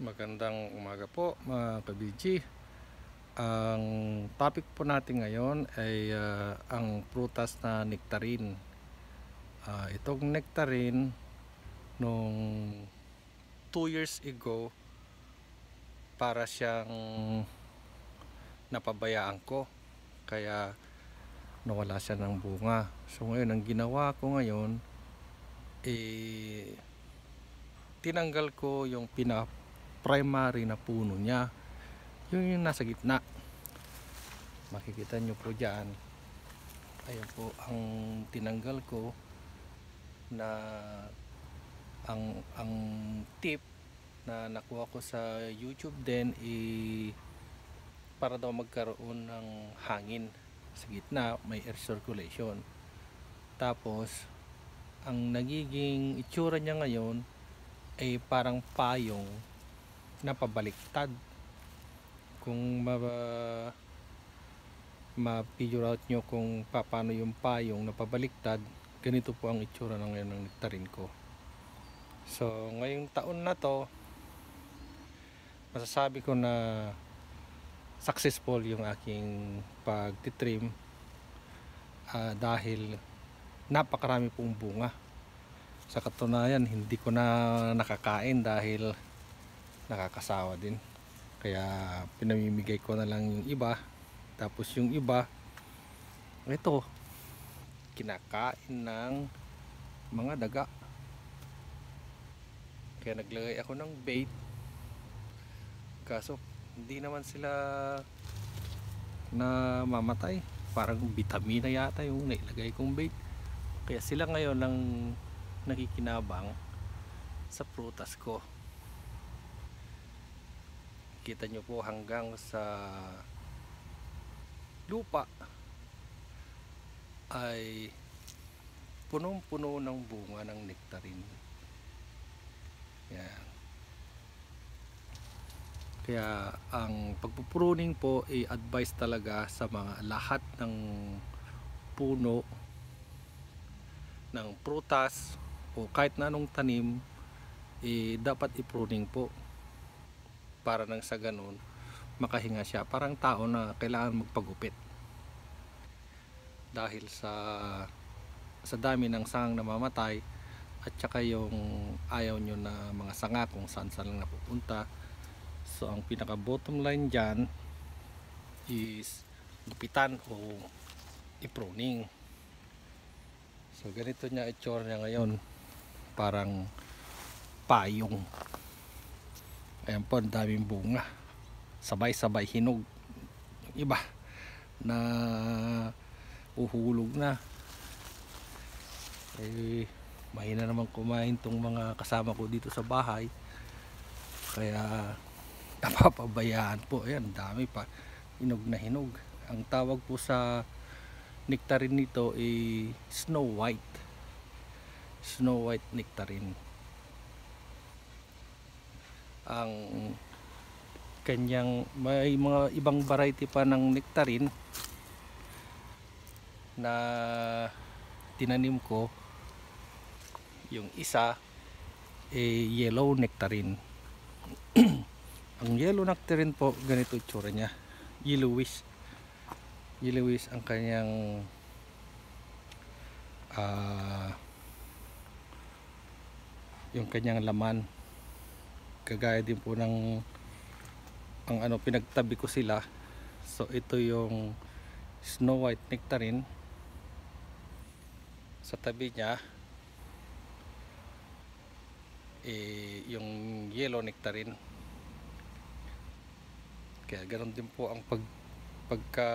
Magandang umaga po mga kabiji. Ang topic po natin ngayon ay uh, ang prutas na nektarin. Uh, itong nektarin nung 2 years ago para siyang napabayaan ko. Kaya nawala siya ng bunga. So ngayon ang ginawa ko ngayon eh tinanggal ko yung pinap primary na puno niya yun yung nasa gitna makikita nyo po dyan ayan po ang tinanggal ko na ang, ang tip na nakuha ko sa youtube din i para daw magkaroon ng hangin sa gitna may air circulation tapos ang nagiging itsura niya ngayon ay parang payong napabaliktad kung ma ma-figure out nyo kung paano yung payong napabaliktad ganito po ang itsura ng ngayon ng nektarin ko so ngayong taon na to masasabi ko na successful yung aking pagtitrim uh, dahil napakarami pong bunga sa katunayan hindi ko na nakakain dahil nakakasawa din kaya pinamimigay ko na lang yung iba tapos yung iba ito kinakain ng mga daga kaya naglagay ako ng bait kaso hindi naman sila na mamatay parang vitamina yata yung nailagay kong bait kaya sila ngayon lang nakikinabang sa prutas ko kita nyo po hanggang sa lupa ay punong-puno ng bunga ng nektarin. Yan. Kaya ang pagpupruning po ay advice talaga sa mga lahat ng puno ng prutas o kahit na anong tanim eh, dapat ipruning po para nang sa ganun makahinga siya parang tao na kailangan magpagupit dahil sa sa dami ng sangang namamatay at saka yung ayaw nyo na mga sanga kung saan saan lang napupunta so ang pinaka bottom line dyan is gupitan o ipruning so ganito niya itsura niya ngayon parang payong ayan po ang daming bunga sabay sabay hinog iba na uhulog na eh mahina naman kumain tong mga kasama ko dito sa bahay kaya napapabayaan po ayan dami pa hinog na hinog ang tawag po sa nectarine nito ay eh, snow white snow white nectarine ang kanyang may mga ibang variety pa ng nectarine na tinanim ko yung isa eh yellow nectarine ang yellow nectarine po ganito itsura niya yellowish yellowish ang kanyang uh, yung kanyang laman kagaya din po ng ang ano pinagtabi ko sila so ito yung snow white nectarine sa tabi niya eh, yung yellow nectarine kaya ganoon din po ang pag pagka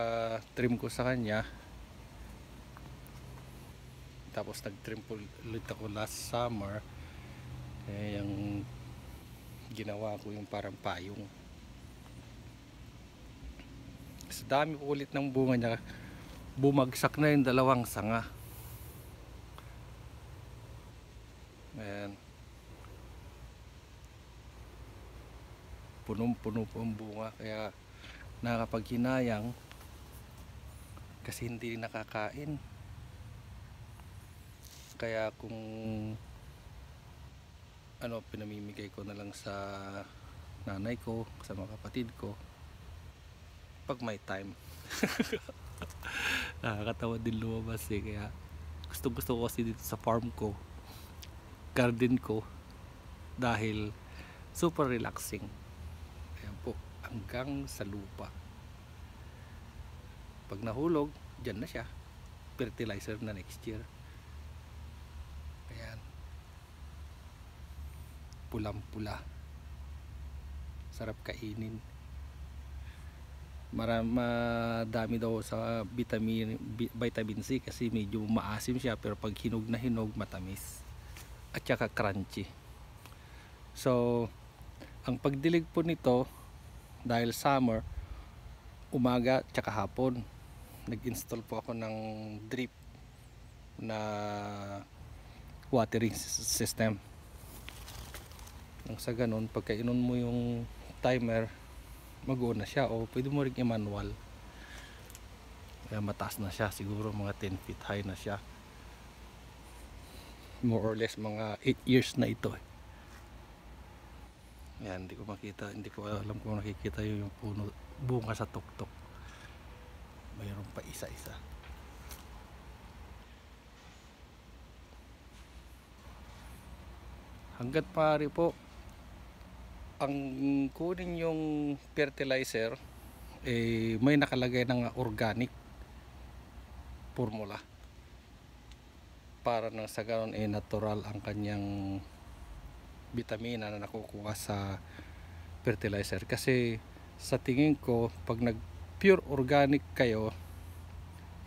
trim ko sa kanya tapos nag trim po ulit ako last summer eh, yung ginawa ko yung parang payong sa dami ulit ng bunga niya bumagsak na yung dalawang sanga ayan punong puno po ang bunga kaya nakapaghinayang kasi hindi nakakain kaya kung ano pinamimigay ko na lang sa nanay ko, sa mga kapatid ko pag may time nakakatawa din lumabas eh kaya gusto gusto ko kasi dito sa farm ko garden ko dahil super relaxing ayan po hanggang sa lupa pag nahulog dyan na siya fertilizer na next year ayan pulang pula sarap kainin marami daw sa vitamin, vitamin C kasi medyo maasim siya pero pag hinog na hinog matamis at saka crunchy so ang pagdilig po nito dahil summer umaga at saka hapon nag install po ako ng drip na watering system nang sa ganun pagka inon mo yung timer mag na siya o pwede mo rin i-manual kaya mataas na siya siguro mga 10 feet high na siya more or less mga 8 years na ito eh. Ayan, hindi ko makita, hindi ko alam kung nakikita yung puno, bunga sa tuktok. Mayroon pa isa-isa. Hanggat maaari po, ang kunin yung fertilizer eh, may nakalagay ng organic formula para nang sa ganon eh, natural ang kanyang vitamina na nakukuha sa fertilizer kasi sa tingin ko pag nag pure organic kayo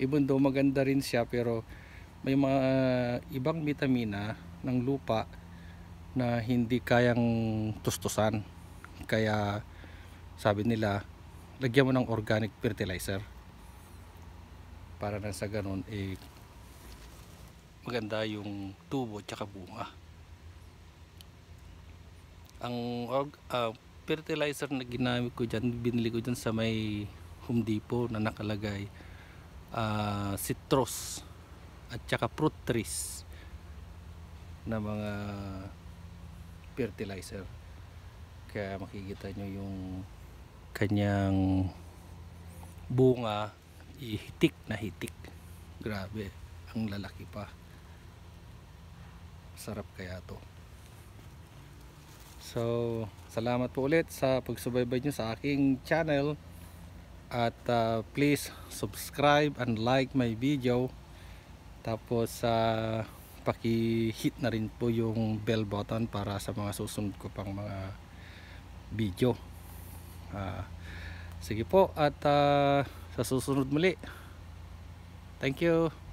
even though maganda rin siya pero may mga ibang vitamina ng lupa na hindi kayang tustusan kaya sabi nila lagyan mo ng organic fertilizer para na sa ganun eh maganda yung tubo tsaka bunga ang uh, fertilizer na ginamit ko dyan binili ko dyan sa may Home Depot na nakalagay uh, citrus at tsaka fruit trees na mga fertilizer kaya makikita nyo yung kanyang bunga hitik na hitik grabe ang lalaki pa sarap kaya to so salamat po ulit sa pagsubaybay nyo sa aking channel at uh, please subscribe and like my video tapos sa uh, paki-hit na rin po yung bell button para sa mga susunod ko pang mga video. Uh, sige po at uh, sa susunod muli. Thank you.